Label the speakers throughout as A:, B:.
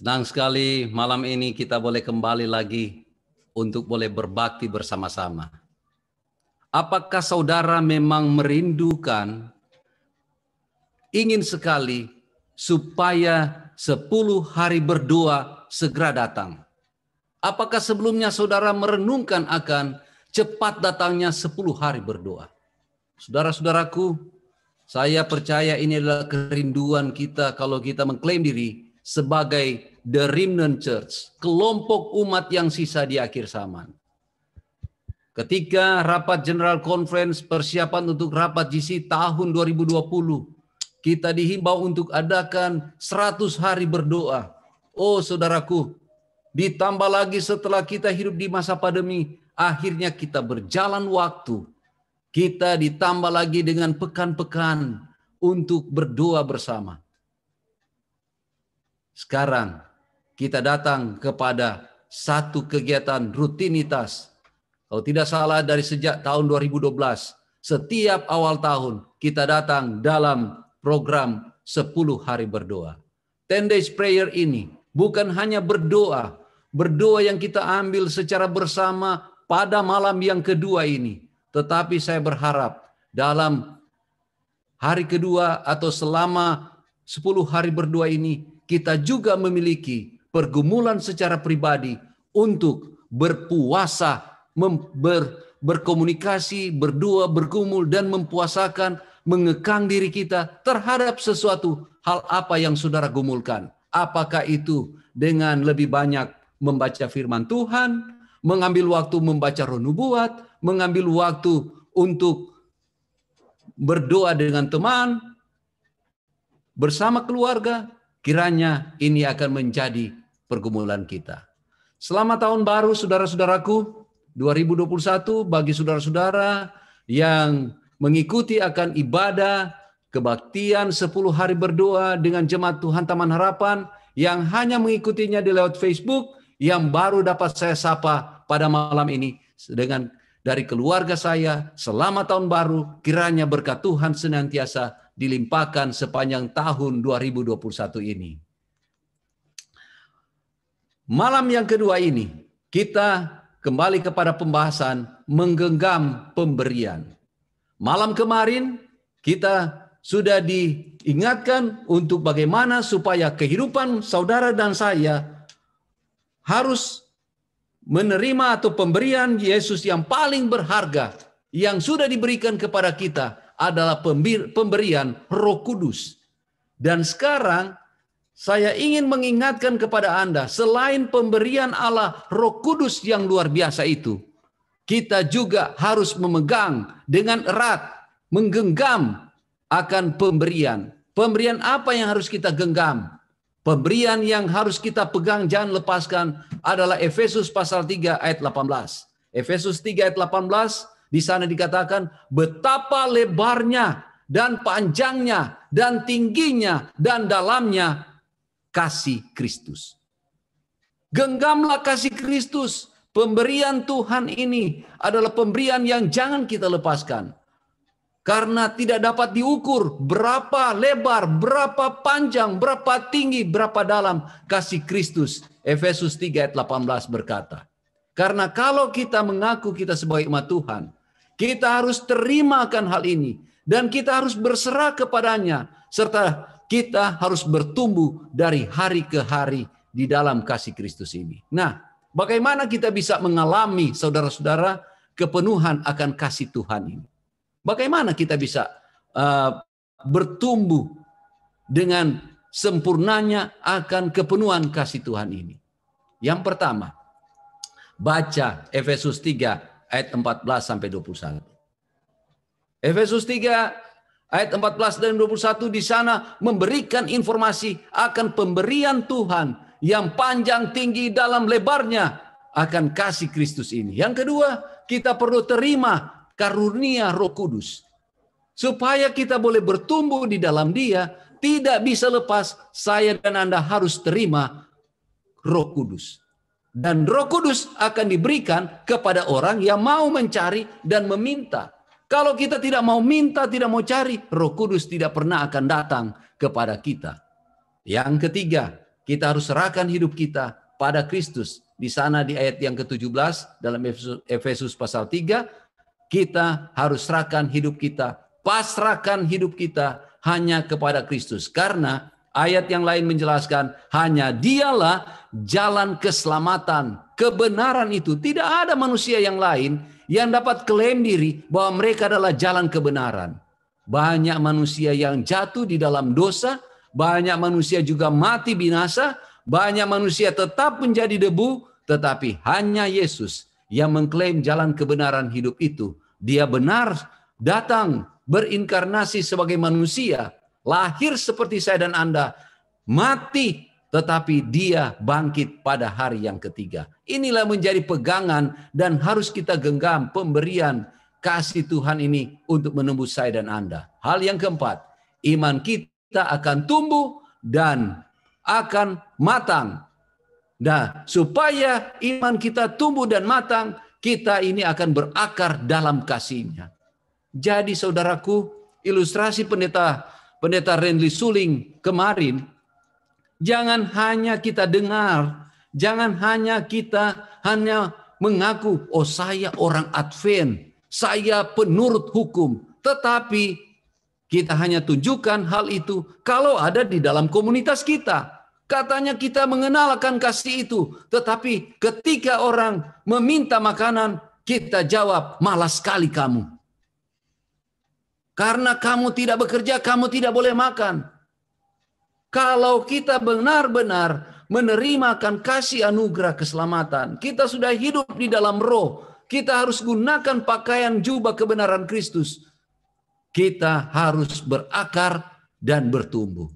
A: Senang sekali malam ini kita boleh kembali lagi untuk boleh berbakti bersama-sama. Apakah saudara memang merindukan ingin sekali supaya sepuluh hari berdoa segera datang? Apakah sebelumnya saudara merenungkan akan cepat datangnya sepuluh hari berdoa, Saudara-saudaraku, saya percaya ini adalah kerinduan kita kalau kita mengklaim diri sebagai the remnant church, kelompok umat yang sisa di akhir zaman. Ketika rapat General Conference persiapan untuk rapat GC tahun 2020, kita dihimbau untuk adakan 100 hari berdoa. Oh saudaraku, ditambah lagi setelah kita hidup di masa pandemi, akhirnya kita berjalan waktu. Kita ditambah lagi dengan pekan-pekan untuk berdoa bersama. Sekarang kita datang kepada satu kegiatan rutinitas. Kalau tidak salah dari sejak tahun 2012, setiap awal tahun kita datang dalam program 10 hari berdoa. ten days prayer ini bukan hanya berdoa, berdoa yang kita ambil secara bersama pada malam yang kedua ini, tetapi saya berharap dalam hari kedua atau selama 10 hari berdoa ini kita juga memiliki pergumulan secara pribadi untuk berpuasa, ber, berkomunikasi, berdua, bergumul, dan mempuasakan, mengekang diri kita terhadap sesuatu hal apa yang saudara gumulkan. Apakah itu dengan lebih banyak membaca firman Tuhan, mengambil waktu membaca nubuat, mengambil waktu untuk berdoa dengan teman, bersama keluarga, kiranya ini akan menjadi pergumulan kita. Selamat tahun baru saudara-saudaraku 2021 bagi saudara-saudara yang mengikuti akan ibadah kebaktian 10 hari berdoa dengan jemaat Tuhan Taman Harapan yang hanya mengikutinya di lewat Facebook yang baru dapat saya sapa pada malam ini dengan dari keluarga saya Selamat tahun baru kiranya berkat Tuhan senantiasa dilimpahkan sepanjang tahun 2021 ini. Malam yang kedua ini kita kembali kepada pembahasan menggenggam pemberian. Malam kemarin kita sudah diingatkan untuk bagaimana supaya kehidupan saudara dan saya harus menerima atau pemberian Yesus yang paling berharga yang sudah diberikan kepada kita adalah pemberian Roh Kudus. Dan sekarang saya ingin mengingatkan kepada Anda, selain pemberian Allah Roh Kudus yang luar biasa itu, kita juga harus memegang dengan erat, menggenggam akan pemberian. Pemberian apa yang harus kita genggam? Pemberian yang harus kita pegang jangan lepaskan adalah Efesus pasal 3 ayat 18. Efesus 3 ayat 18 di sana dikatakan betapa lebarnya dan panjangnya dan tingginya dan dalamnya kasih Kristus. Genggamlah kasih Kristus. Pemberian Tuhan ini adalah pemberian yang jangan kita lepaskan. Karena tidak dapat diukur berapa lebar, berapa panjang, berapa tinggi, berapa dalam kasih Kristus. Efesus 3 ayat 18 berkata. Karena kalau kita mengaku kita sebagai umat Tuhan, kita harus terima akan hal ini. Dan kita harus berserah kepadanya. Serta kita harus bertumbuh dari hari ke hari di dalam kasih Kristus ini. Nah, bagaimana kita bisa mengalami saudara-saudara kepenuhan akan kasih Tuhan ini? Bagaimana kita bisa uh, bertumbuh dengan sempurnanya akan kepenuhan kasih Tuhan ini? Yang pertama, baca Efesus 3 ayat 14 sampai 21. Efesus 3 Ayat 14 dan 21 di sana memberikan informasi akan pemberian Tuhan yang panjang tinggi dalam lebarnya akan kasih Kristus ini. Yang kedua, kita perlu terima karunia Roh Kudus supaya kita boleh bertumbuh di dalam Dia, tidak bisa lepas. Saya dan Anda harus terima Roh Kudus. Dan Roh Kudus akan diberikan kepada orang yang mau mencari dan meminta. Kalau kita tidak mau minta, tidak mau cari, Roh Kudus tidak pernah akan datang kepada kita. Yang ketiga, kita harus serahkan hidup kita pada Kristus. Di sana di ayat yang ke-17 dalam Efesus pasal 3, kita harus serahkan hidup kita, pasrahkan hidup kita hanya kepada Kristus. Karena ayat yang lain menjelaskan hanya dialah jalan keselamatan. Kebenaran itu tidak ada manusia yang lain yang dapat klaim diri bahwa mereka adalah jalan kebenaran. Banyak manusia yang jatuh di dalam dosa, banyak manusia juga mati binasa, banyak manusia tetap menjadi debu, tetapi hanya Yesus yang mengklaim jalan kebenaran hidup itu. Dia benar datang berinkarnasi sebagai manusia, lahir seperti saya dan Anda, mati tetapi dia bangkit pada hari yang ketiga. Inilah menjadi pegangan dan harus kita genggam pemberian kasih Tuhan ini untuk menembus saya dan Anda. Hal yang keempat, iman kita akan tumbuh dan akan matang. Nah, supaya iman kita tumbuh dan matang, kita ini akan berakar dalam kasihnya. Jadi saudaraku, ilustrasi pendeta pendeta Renly Suling kemarin Jangan hanya kita dengar, jangan hanya kita hanya mengaku, oh saya orang Advent, saya penurut hukum. Tetapi kita hanya tunjukkan hal itu kalau ada di dalam komunitas kita. Katanya kita mengenalkan kasih itu, tetapi ketika orang meminta makanan, kita jawab, "Malas sekali kamu." Karena kamu tidak bekerja, kamu tidak boleh makan. Kalau kita benar-benar menerima kasih anugerah keselamatan, kita sudah hidup di dalam roh, kita harus gunakan pakaian jubah kebenaran Kristus. Kita harus berakar dan bertumbuh.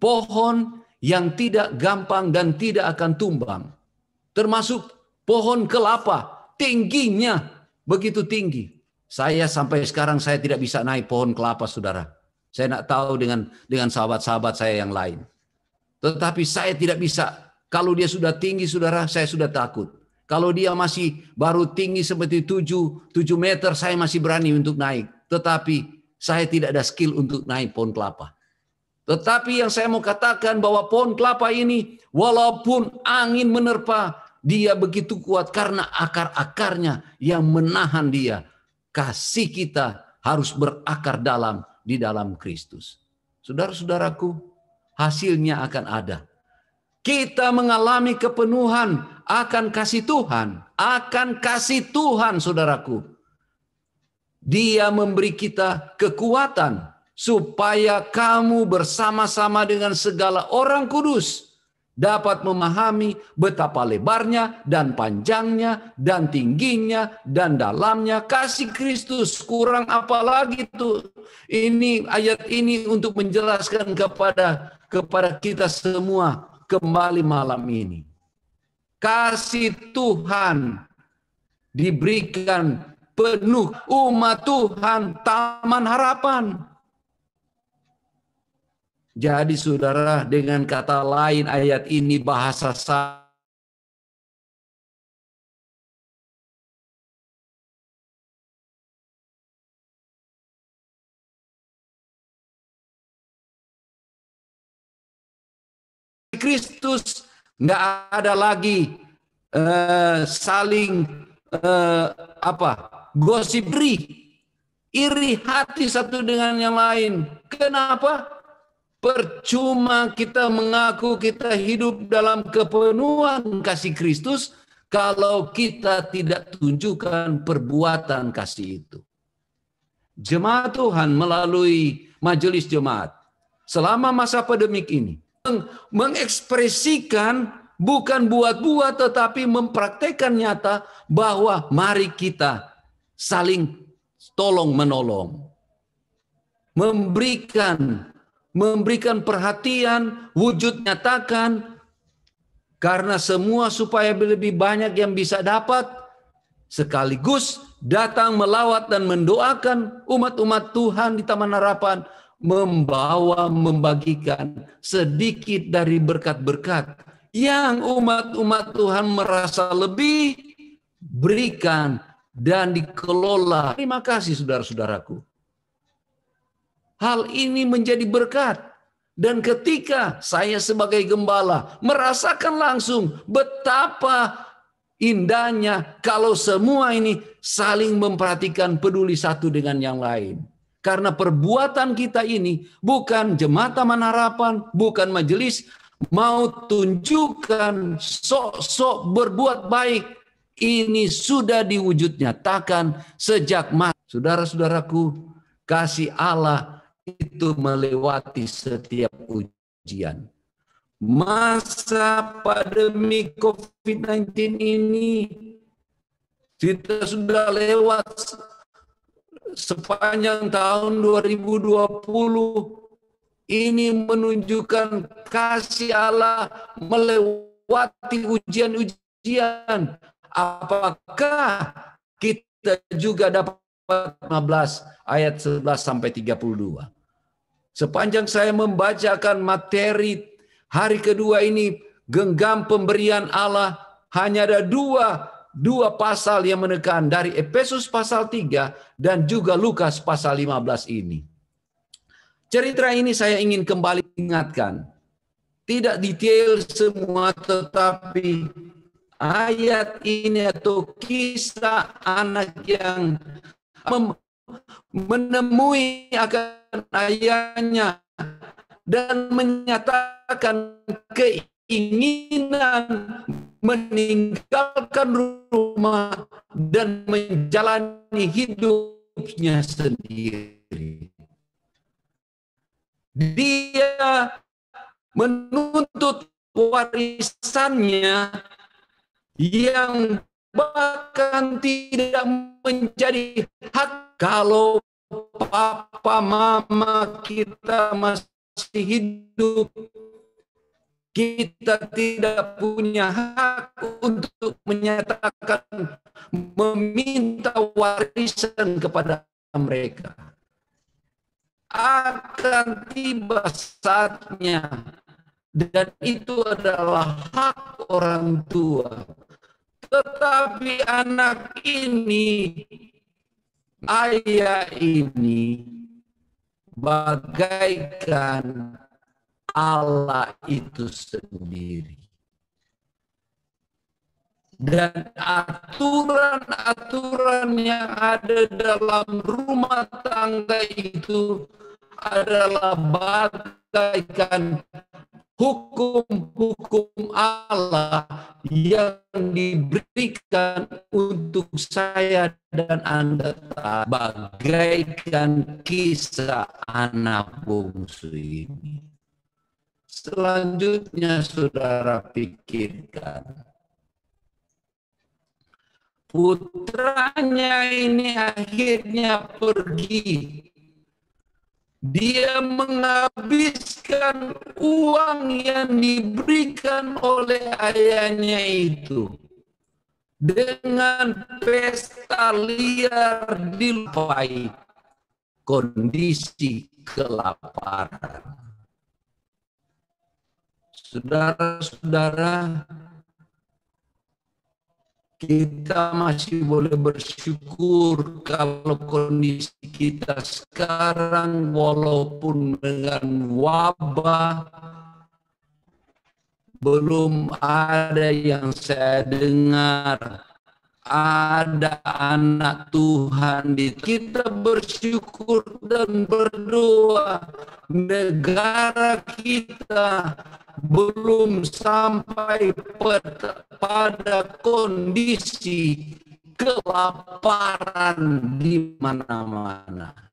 A: Pohon yang tidak gampang dan tidak akan tumbang. Termasuk pohon kelapa, tingginya begitu tinggi. Saya sampai sekarang saya tidak bisa naik pohon kelapa, saudara saya tidak tahu dengan dengan sahabat-sahabat saya yang lain. Tetapi saya tidak bisa. Kalau dia sudah tinggi, saudara, saya sudah takut. Kalau dia masih baru tinggi seperti 7, 7 meter, saya masih berani untuk naik. Tetapi saya tidak ada skill untuk naik pohon kelapa. Tetapi yang saya mau katakan bahwa pohon kelapa ini walaupun angin menerpa, dia begitu kuat karena akar-akarnya yang menahan dia. Kasih kita harus berakar dalam di dalam Kristus. Saudara-saudaraku, hasilnya akan ada. Kita mengalami kepenuhan akan kasih Tuhan, akan kasih Tuhan, saudaraku. Dia memberi kita kekuatan supaya kamu bersama-sama dengan segala orang kudus dapat memahami betapa lebarnya dan panjangnya dan tingginya dan dalamnya kasih Kristus kurang apalagi tuh ini ayat ini untuk menjelaskan kepada kepada kita semua kembali malam ini kasih Tuhan diberikan penuh umat Tuhan taman harapan jadi saudara, dengan kata lain ayat ini bahasa Kristus nggak ada lagi uh, saling uh, apa gosip iri hati satu dengan yang lain kenapa Percuma kita mengaku kita hidup dalam kepenuhan kasih Kristus kalau kita tidak tunjukkan perbuatan kasih itu. Jemaat Tuhan melalui majelis jemaat selama masa pandemik ini meng mengekspresikan bukan buat-buat tetapi mempraktekkan nyata bahwa mari kita saling tolong menolong memberikan memberikan perhatian, wujud nyatakan, karena semua supaya lebih banyak yang bisa dapat, sekaligus datang melawat dan mendoakan umat-umat Tuhan di Taman Harapan, membawa membagikan sedikit dari berkat-berkat yang umat-umat Tuhan merasa lebih berikan dan dikelola. Terima kasih saudara-saudaraku. Hal ini menjadi berkat. Dan ketika saya sebagai gembala merasakan langsung betapa indahnya kalau semua ini saling memperhatikan peduli satu dengan yang lain. Karena perbuatan kita ini bukan jemaat Taman Harapan, bukan majelis, mau tunjukkan sok-sok berbuat baik. Ini sudah diwujudnya. Takkan sejak masa. Saudara-saudaraku, kasih Allah itu melewati setiap ujian. Masa pandemi COVID-19 ini kita sudah lewat sepanjang tahun 2020 ini menunjukkan kasih Allah melewati ujian-ujian. Apakah kita juga dapat 15 ayat 11 sampai 32. Sepanjang saya membacakan materi hari kedua ini genggam pemberian Allah hanya ada dua dua pasal yang menekan dari Efesus pasal 3 dan juga Lukas pasal 15 ini. Cerita ini saya ingin kembali ingatkan. Tidak detail semua tetapi ayat ini atau kisah anak yang menemui akan ayahnya dan menyatakan keinginan meninggalkan rumah dan menjalani hidupnya sendiri. Dia menuntut warisannya yang bahkan tidak menjadi hak kalau papa mama kita masih hidup kita tidak punya hak untuk menyatakan meminta warisan kepada mereka akan tiba saatnya dan itu adalah hak orang tua tetapi anak ini, ayah ini, bagaikan Allah itu sendiri. Dan aturan-aturan yang ada dalam rumah tangga itu adalah bagaikan hukum-hukum Allah yang diberikan untuk saya dan Anda bagaikan kisah anak bungsu ini. Selanjutnya saudara pikirkan. Putranya ini akhirnya pergi dia menghabiskan uang yang diberikan oleh ayahnya itu dengan pesta liar di pahit kondisi kelaparan. Saudara-saudara, kita masih boleh bersyukur kalau kondisi kita sekarang walaupun dengan wabah belum ada yang saya dengar ada anak Tuhan di kita bersyukur dan berdoa negara kita belum sampai pada kondisi kelaparan di mana-mana.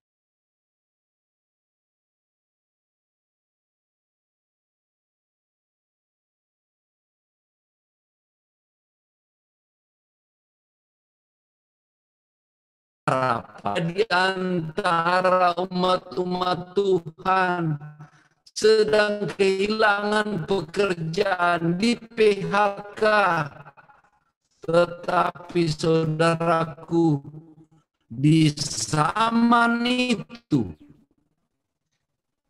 A: harapan di antara umat-umat Tuhan sedang kehilangan pekerjaan di PHK tetapi saudaraku di zaman itu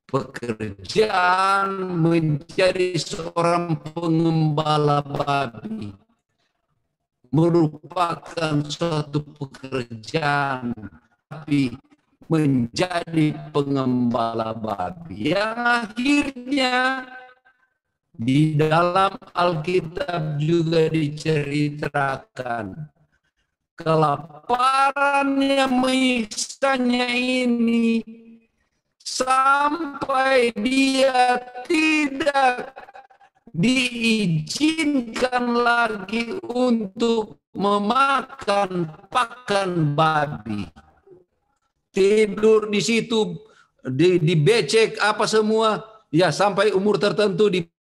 A: pekerjaan menjadi seorang pengembala babi merupakan suatu pekerjaan tapi menjadi pengembala babi yang akhirnya di dalam Alkitab juga diceritakan kelaparan yang menyiksanya ini sampai dia tidak diizinkan lagi untuk memakan pakan babi. Tidur di situ, di, becek apa semua. Ya sampai umur tertentu di